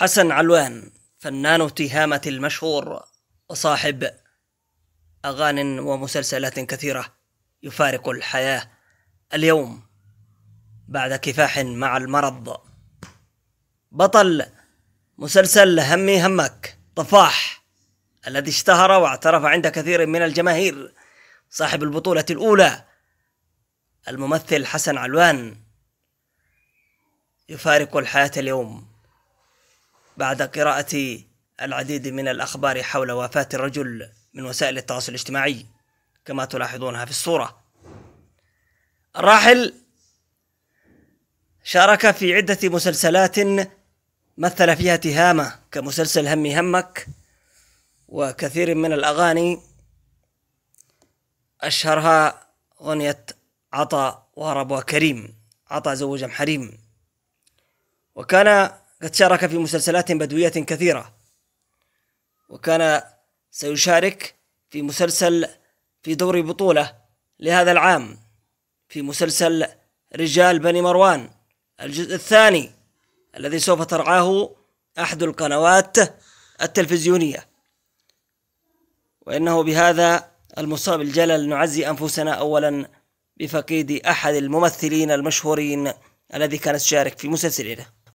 حسن علوان فنان تهامة المشهور وصاحب أغان ومسلسلات كثيرة يفارق الحياة اليوم بعد كفاح مع المرض بطل مسلسل همي همك طفاح الذي اشتهر واعترف عند كثير من الجماهير صاحب البطولة الأولى الممثل حسن علوان يفارق الحياة اليوم بعد قراءة العديد من الأخبار حول وفاة الرجل من وسائل التواصل الاجتماعي كما تلاحظونها في الصورة الراحل شارك في عدة مسلسلات مثل فيها تهامة كمسلسل همي همك وكثير من الأغاني أشهرها أغنية عطا وهرب وكريم عطا زوج حريم وكان قد شارك في مسلسلات بدوية كثيرة وكان سيشارك في مسلسل في دور بطولة لهذا العام في مسلسل رجال بني مروان الجزء الثاني الذي سوف ترعاه أحد القنوات التلفزيونية وإنه بهذا المصاب الجلل نعزي أنفسنا أولا بفقيد أحد الممثلين المشهورين الذي كان يشارك في مسلسلنا